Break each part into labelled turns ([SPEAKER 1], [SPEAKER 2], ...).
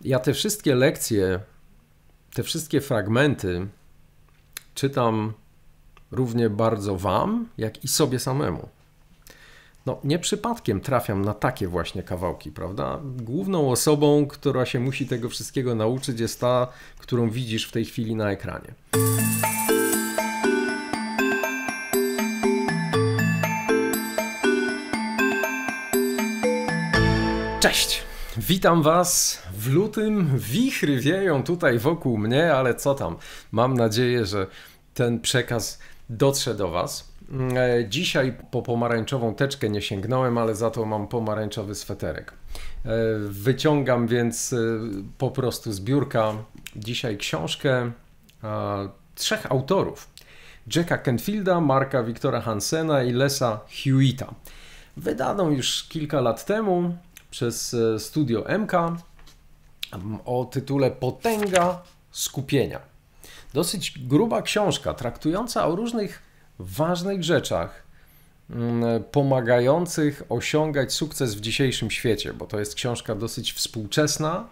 [SPEAKER 1] ja te wszystkie lekcje, te wszystkie fragmenty czytam równie bardzo Wam, jak i sobie samemu. No, nie przypadkiem trafiam na takie właśnie kawałki, prawda? Główną osobą, która się musi tego wszystkiego nauczyć, jest ta, którą widzisz w tej chwili na ekranie. Cześć! Witam Was w lutym wichry wieją tutaj wokół mnie, ale co tam. Mam nadzieję, że ten przekaz dotrze do Was. Mm, e, dzisiaj po pomarańczową teczkę nie sięgnąłem, ale za to mam pomarańczowy sweterek. E, wyciągam więc e, po prostu z biurka dzisiaj książkę trzech autorów. Jacka Kenfielda, Marka Wiktora Hansena i Lesa Hewita. Wydaną już kilka lat temu przez studio MK o tytule Potęga skupienia. Dosyć gruba książka, traktująca o różnych ważnych rzeczach mm, pomagających osiągać sukces w dzisiejszym świecie, bo to jest książka dosyć współczesna,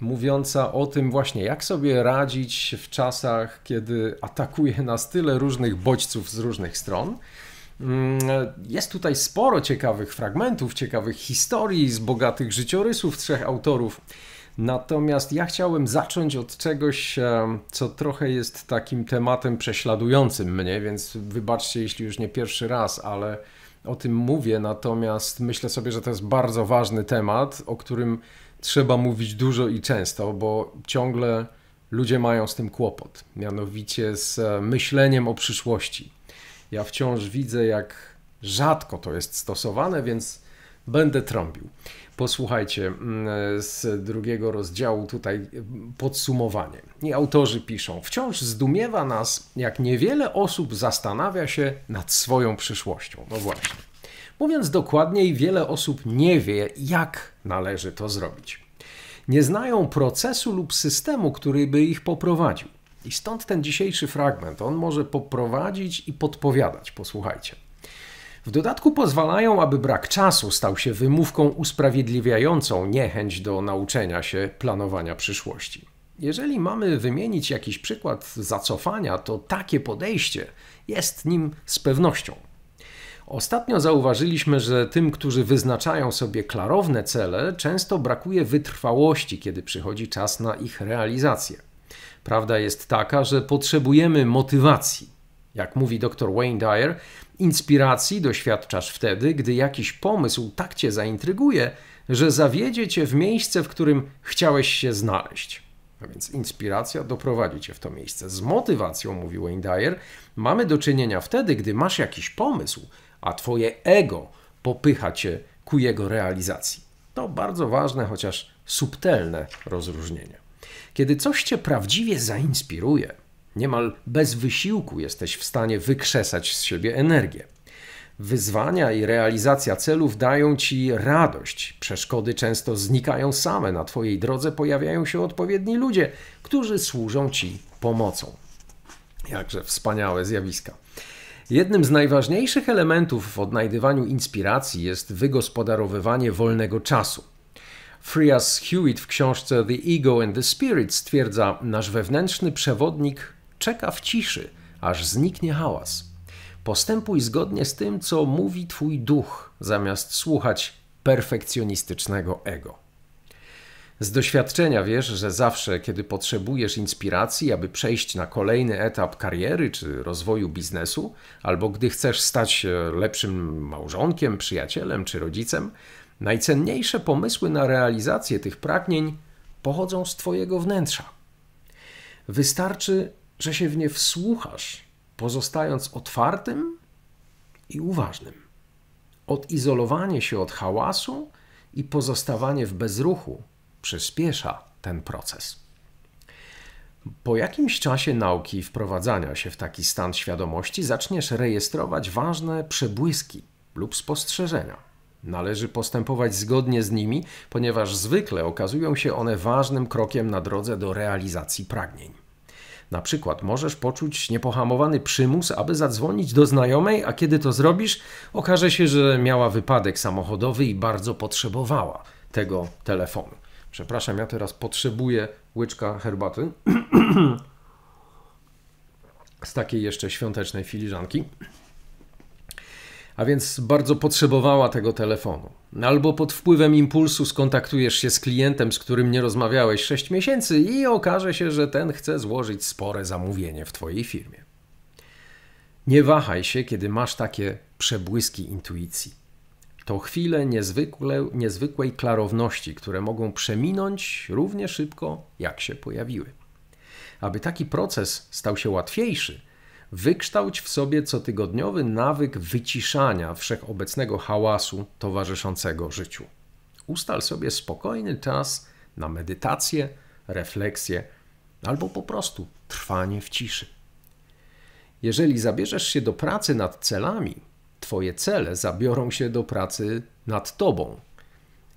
[SPEAKER 1] mówiąca o tym właśnie, jak sobie radzić w czasach, kiedy atakuje nas tyle różnych bodźców z różnych stron. Mm, jest tutaj sporo ciekawych fragmentów, ciekawych historii z bogatych życiorysów trzech autorów. Natomiast ja chciałem zacząć od czegoś, e, co trochę jest takim tematem prześladującym mnie, więc wybaczcie, jeśli już nie pierwszy raz, ale o tym mówię. Natomiast myślę sobie, że to jest bardzo ważny temat, o którym trzeba mówić dużo i często, bo ciągle ludzie mają z tym kłopot, mianowicie z e, myśleniem o przyszłości. Ja wciąż widzę, jak rzadko to jest stosowane, więc będę trąbił. Posłuchajcie mm, z drugiego rozdziału tutaj mm, podsumowanie. I autorzy piszą: Wciąż zdumiewa nas, jak niewiele osób zastanawia się nad swoją przyszłością. No właśnie. Mówiąc dokładniej, wiele osób nie wie, jak należy to zrobić. Nie znają procesu lub systemu, który by ich poprowadził. I stąd ten dzisiejszy fragment. On może poprowadzić i podpowiadać. Posłuchajcie. W dodatku pozwalają, aby brak czasu stał się wymówką usprawiedliwiającą niechęć do nauczenia się planowania przyszłości. Jeżeli mamy wymienić jakiś przykład zacofania, to takie podejście jest nim z pewnością. Ostatnio zauważyliśmy, że tym, którzy wyznaczają sobie klarowne cele, często brakuje wytrwałości, kiedy przychodzi czas na ich realizację. Prawda jest taka, że potrzebujemy motywacji. Jak mówi dr Wayne Dyer, Inspiracji doświadczasz wtedy, gdy jakiś pomysł tak cię zaintryguje, że zawiedzie cię w miejsce, w którym chciałeś się znaleźć. A więc inspiracja doprowadzi cię w to miejsce. Z motywacją, mówi Wayne Dyer, mamy do czynienia wtedy, gdy masz jakiś pomysł, a twoje ego popycha cię ku jego realizacji. To bardzo ważne, chociaż subtelne rozróżnienie. Kiedy coś cię prawdziwie zainspiruje, Niemal bez wysiłku jesteś w stanie wykrzesać z siebie energię. Wyzwania i realizacja celów dają ci radość. Przeszkody często znikają same. Na Twojej drodze pojawiają się odpowiedni ludzie, którzy służą ci pomocą. Jakże wspaniałe zjawiska. Jednym z najważniejszych elementów w odnajdywaniu inspiracji jest wygospodarowywanie wolnego czasu. Frias Hewitt w książce The Ego and the Spirit stwierdza, nasz wewnętrzny przewodnik czeka w ciszy, aż zniknie hałas. Postępuj zgodnie z tym, co mówi Twój duch, zamiast słuchać perfekcjonistycznego ego. Z doświadczenia wiesz, że zawsze, kiedy potrzebujesz inspiracji, aby przejść na kolejny etap kariery czy rozwoju biznesu, albo gdy chcesz stać się lepszym małżonkiem, przyjacielem czy rodzicem, najcenniejsze pomysły na realizację tych pragnień pochodzą z Twojego wnętrza. Wystarczy że się w nie wsłuchasz, pozostając otwartym i uważnym. Odizolowanie się od hałasu i pozostawanie w bezruchu przyspiesza ten proces. Po jakimś czasie nauki i wprowadzania się w taki stan świadomości zaczniesz rejestrować ważne przebłyski lub spostrzeżenia. Należy postępować zgodnie z nimi, ponieważ zwykle okazują się one ważnym krokiem na drodze do realizacji pragnień. Na przykład możesz poczuć niepohamowany przymus, aby zadzwonić do znajomej, a kiedy to zrobisz, okaże się, że miała wypadek samochodowy i bardzo potrzebowała tego telefonu. Przepraszam, ja teraz potrzebuję łyczka herbaty z takiej jeszcze świątecznej filiżanki a więc bardzo potrzebowała tego telefonu. Albo pod wpływem impulsu skontaktujesz się z klientem, z którym nie rozmawiałeś 6 miesięcy i okaże się, że ten chce złożyć spore zamówienie w Twojej firmie. Nie wahaj się, kiedy masz takie przebłyski intuicji. To chwile niezwykłej klarowności, które mogą przeminąć równie szybko, jak się pojawiły. Aby taki proces stał się łatwiejszy – Wykształć w sobie cotygodniowy nawyk wyciszania wszechobecnego hałasu towarzyszącego życiu. Ustal sobie spokojny czas na medytację, refleksję albo po prostu trwanie w ciszy. Jeżeli zabierzesz się do pracy nad celami, Twoje cele zabiorą się do pracy nad Tobą.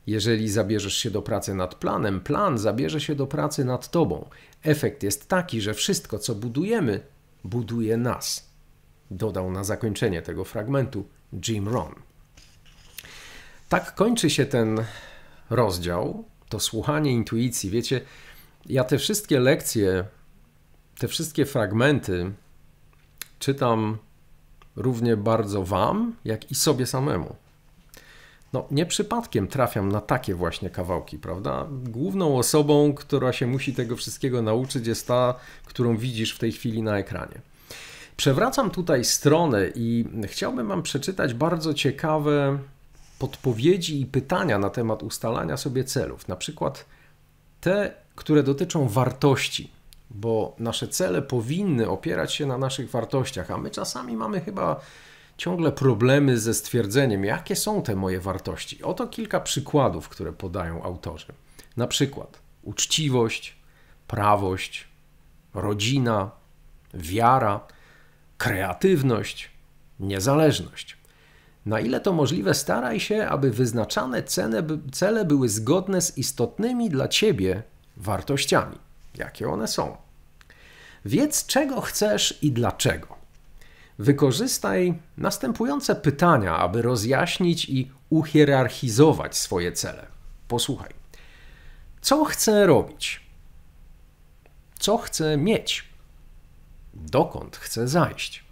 [SPEAKER 1] Jeżeli zabierzesz się do pracy nad planem, plan zabierze się do pracy nad Tobą. Efekt jest taki, że wszystko, co budujemy, buduje nas, dodał na zakończenie tego fragmentu Jim Ron. Tak kończy się ten rozdział, to słuchanie intuicji. Wiecie, ja te wszystkie lekcje, te wszystkie fragmenty czytam równie bardzo Wam, jak i sobie samemu. No, nie przypadkiem trafiam na takie właśnie kawałki, prawda? Główną osobą, która się musi tego wszystkiego nauczyć, jest ta, którą widzisz w tej chwili na ekranie. Przewracam tutaj stronę i chciałbym Wam przeczytać bardzo ciekawe podpowiedzi i pytania na temat ustalania sobie celów, na przykład te, które dotyczą wartości, bo nasze cele powinny opierać się na naszych wartościach, a my czasami mamy chyba ciągle problemy ze stwierdzeniem, jakie są te moje wartości. Oto kilka przykładów, które podają autorzy. Na przykład uczciwość, prawość, rodzina, wiara, kreatywność, niezależność. Na ile to możliwe, staraj się, aby wyznaczane by cele były zgodne z istotnymi dla ciebie wartościami. Jakie one są? Wiedz, czego chcesz i dlaczego. Wykorzystaj następujące pytania, aby rozjaśnić i uhierarchizować swoje cele. Posłuchaj. Co chcę robić? Co chcę mieć? Dokąd chcę zajść?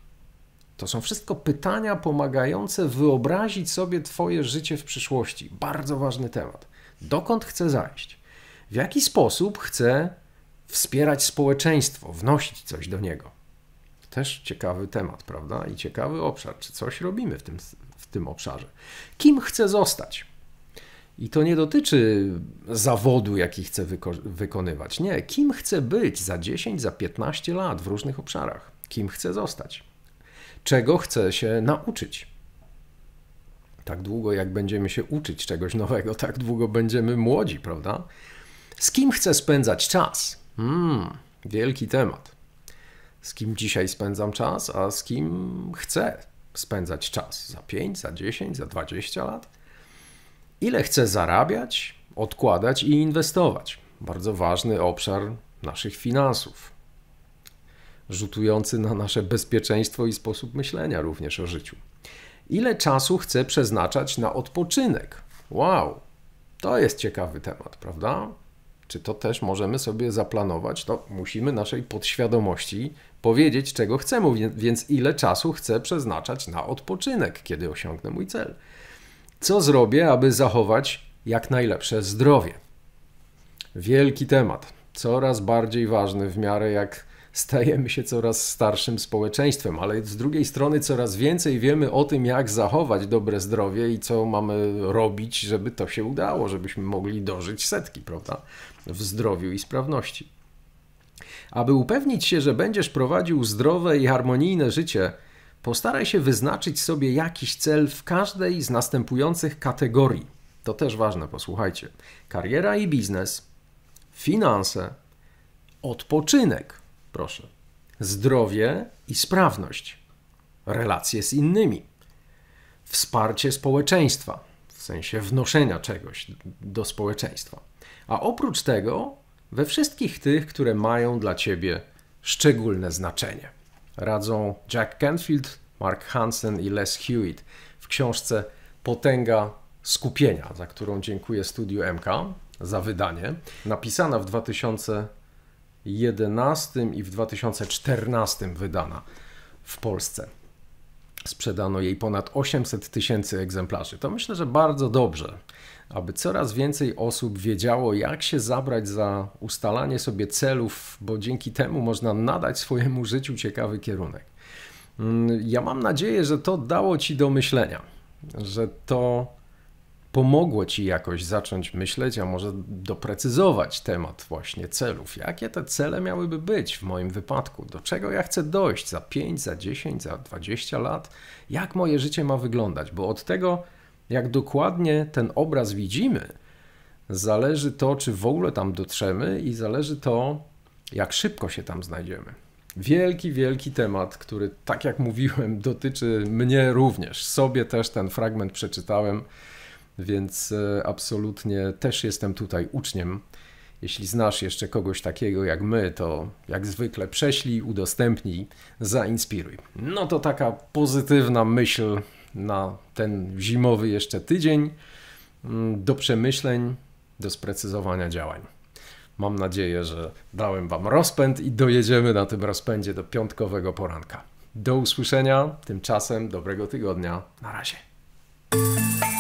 [SPEAKER 1] To są wszystko pytania pomagające wyobrazić sobie Twoje życie w przyszłości. Bardzo ważny temat. Dokąd chcę zajść? W jaki sposób chcę wspierać społeczeństwo, wnosić coś do niego? Też ciekawy temat, prawda? I ciekawy obszar. Czy coś robimy w tym, w tym obszarze? Kim chcę zostać? I to nie dotyczy zawodu, jaki chcę wykonywać. Nie, kim chcę być za 10, za 15 lat w różnych obszarach? Kim chcę zostać? Czego chcę się nauczyć? Tak długo, jak będziemy się uczyć czegoś nowego, tak długo będziemy młodzi, prawda? Z kim chcę spędzać czas? Hmm, wielki temat z kim dzisiaj spędzam czas, a z kim chcę spędzać czas za 5, za 10, za 20 lat. Ile chcę zarabiać, odkładać i inwestować. Bardzo ważny obszar naszych finansów, rzutujący na nasze bezpieczeństwo i sposób myślenia również o życiu. Ile czasu chcę przeznaczać na odpoczynek? Wow, to jest ciekawy temat, prawda? Czy to też możemy sobie zaplanować? To no, musimy naszej podświadomości powiedzieć, czego chcemy, więc ile czasu chcę przeznaczać na odpoczynek, kiedy osiągnę mój cel. Co zrobię, aby zachować jak najlepsze zdrowie? Wielki temat, coraz bardziej ważny w miarę jak stajemy się coraz starszym społeczeństwem, ale z drugiej strony coraz więcej wiemy o tym, jak zachować dobre zdrowie i co mamy robić, żeby to się udało, żebyśmy mogli dożyć setki, prawda? W zdrowiu i sprawności. Aby upewnić się, że będziesz prowadził zdrowe i harmonijne życie, postaraj się wyznaczyć sobie jakiś cel w każdej z następujących kategorii. To też ważne, posłuchajcie. Kariera i biznes, finanse, odpoczynek, proszę, zdrowie i sprawność, relacje z innymi, wsparcie społeczeństwa, w sensie wnoszenia czegoś do społeczeństwa. A oprócz tego, we wszystkich tych, które mają dla ciebie szczególne znaczenie. Radzą Jack Canfield, Mark Hansen i Les Hewitt w książce Potęga skupienia, za którą dziękuję Studiu MK za wydanie, napisana w 2000 2011 i w 2014 wydana w Polsce. Sprzedano jej ponad 800 tysięcy egzemplarzy. To myślę, że bardzo dobrze, aby coraz więcej osób wiedziało, jak się zabrać za ustalanie sobie celów, bo dzięki temu można nadać swojemu życiu ciekawy kierunek. Mm, ja mam nadzieję, że to dało Ci do myślenia, że to pomogło ci jakoś zacząć myśleć, a może doprecyzować temat właśnie celów. Jakie te cele miałyby być w moim wypadku? Do czego ja chcę dojść za 5, za 10, za 20 lat? Jak moje życie ma wyglądać? Bo od tego, jak dokładnie ten obraz widzimy, zależy to, czy w ogóle tam dotrzemy i zależy to, jak szybko się tam znajdziemy. Wielki, wielki temat, który, tak jak mówiłem, dotyczy mnie również. Sobie też ten fragment przeczytałem więc e, absolutnie też jestem tutaj uczniem. Jeśli znasz jeszcze kogoś takiego jak my, to jak zwykle prześlij, udostępnij, zainspiruj. No to taka pozytywna myśl na ten zimowy jeszcze tydzień mm, do przemyśleń, do sprecyzowania działań. Mam nadzieję, że dałem Wam rozpęd i dojedziemy na tym rozpędzie do piątkowego poranka. Do usłyszenia, tymczasem dobrego tygodnia. Na razie.